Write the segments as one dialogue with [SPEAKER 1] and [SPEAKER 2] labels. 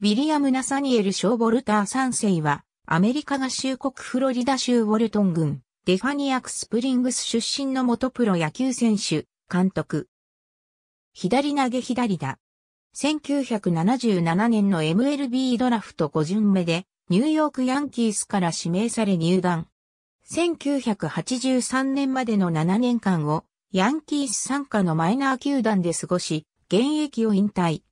[SPEAKER 1] ウィリアム・ナサニエル・ショー・ボルター3世は、アメリカ合衆国フロリダ州ウォルトン郡、デファニアク・スプリングス出身の元プロ野球選手、監督。左投げ左打。1977年の MLB ドラフト5巡目で、ニューヨークヤンキースから指名され入団。1983年までの7年間を、ヤンキース参加のマイナー球団で過ごし、現役を引退。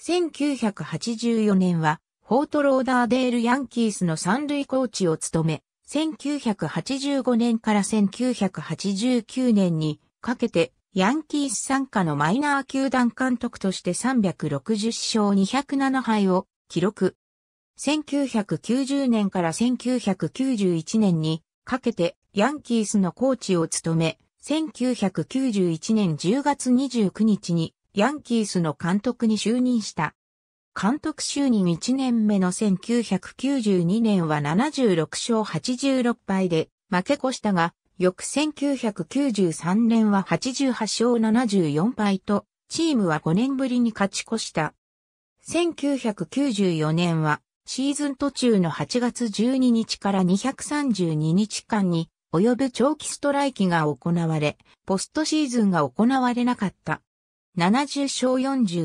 [SPEAKER 1] 1984年は、フォートローダーデールヤンキースの三塁コーチを務め、1985年から1989年にかけて、ヤンキース参加のマイナー球団監督として360勝207敗を記録。1990年から1991年にかけてヤンキースのコーチを務め、1991年10月29日にヤンキースの監督に就任した。監督就任1年目の1992年は76勝86敗で負け越したが、翌1993年は88勝74敗と、チームは5年ぶりに勝ち越した。1994年は、シーズン途中の8月12日から232日間に及ぶ長期ストライキが行われ、ポストシーズンが行われなかった。70勝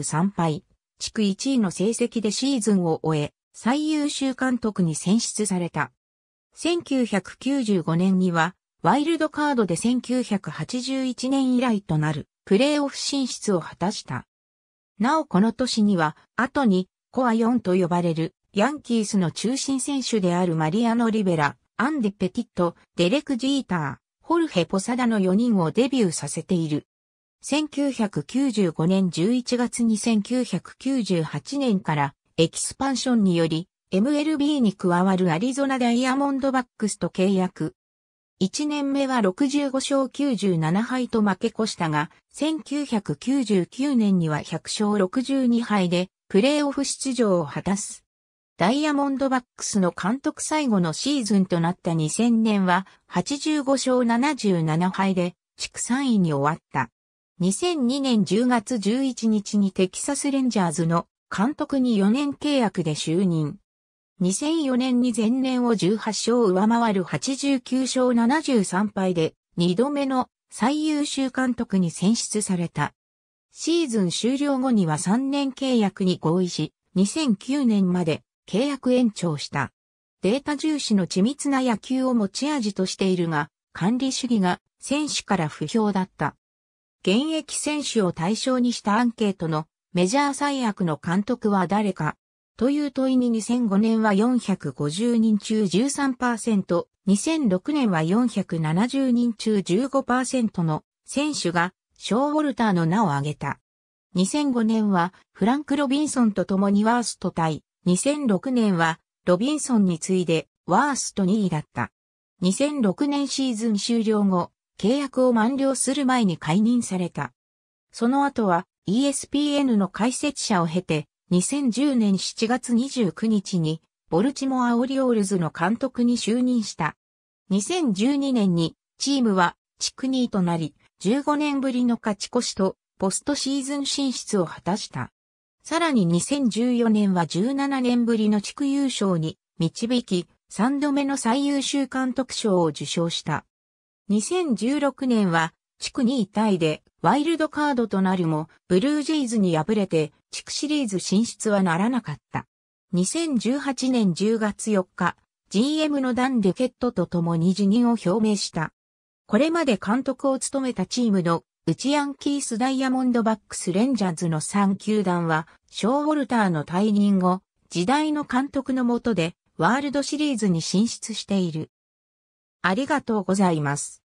[SPEAKER 1] 43敗、地区1位の成績でシーズンを終え、最優秀監督に選出された。1995年には、ワイルドカードで1981年以来となるプレーオフ進出を果たした。なおこの年には、後にコア4と呼ばれるヤンキースの中心選手であるマリアノ・リベラ、アンディ・ペティット、デレク・ジーター、ホルヘ・ポサダの4人をデビューさせている。1995年11月に1998年からエキスパンションにより MLB に加わるアリゾナダイヤモンドバックスと契約。1年目は65勝97敗と負け越したが、1999年には100勝62敗でプレーオフ出場を果たす。ダイヤモンドバックスの監督最後のシーズンとなった2000年は85勝77敗で地区3位に終わった。2002年10月11日にテキサスレンジャーズの監督に4年契約で就任。2004年に前年を18勝上回る89勝73敗で2度目の最優秀監督に選出された。シーズン終了後には3年契約に合意し、2009年まで契約延長した。データ重視の緻密な野球を持ち味としているが、管理主義が選手から不評だった。現役選手を対象にしたアンケートのメジャー最悪の監督は誰かという問いに2005年は450人中13%、2006年は470人中15%の選手がショーウォルターの名を挙げた。2005年はフランク・ロビンソンと共にワースト対、2006年はロビンソンに次いでワースト2位だった。2006年シーズン終了後、契約を満了する前に解任された。その後は ESPN の解説者を経て、2010年7月29日に、ボルチモア・オリオールズの監督に就任した。2012年に、チームは、地区2位となり、15年ぶりの勝ち越しと、ポストシーズン進出を果たした。さらに2014年は17年ぶりの地区優勝に導き、3度目の最優秀監督賞を受賞した。2016年は地区2位タイでワイルドカードとなるも、ブルージェイズに敗れて地区シリーズ進出はならなかった。2018年10月4日、GM のダン・デュケットと共に辞任を表明した。これまで監督を務めたチームのウチヤンキースダイヤモンドバックスレンジャーズの3球団は、ショー・ウォルターの退任後、時代の監督の下で、ワールドシリーズに進出している。ありがとうございます。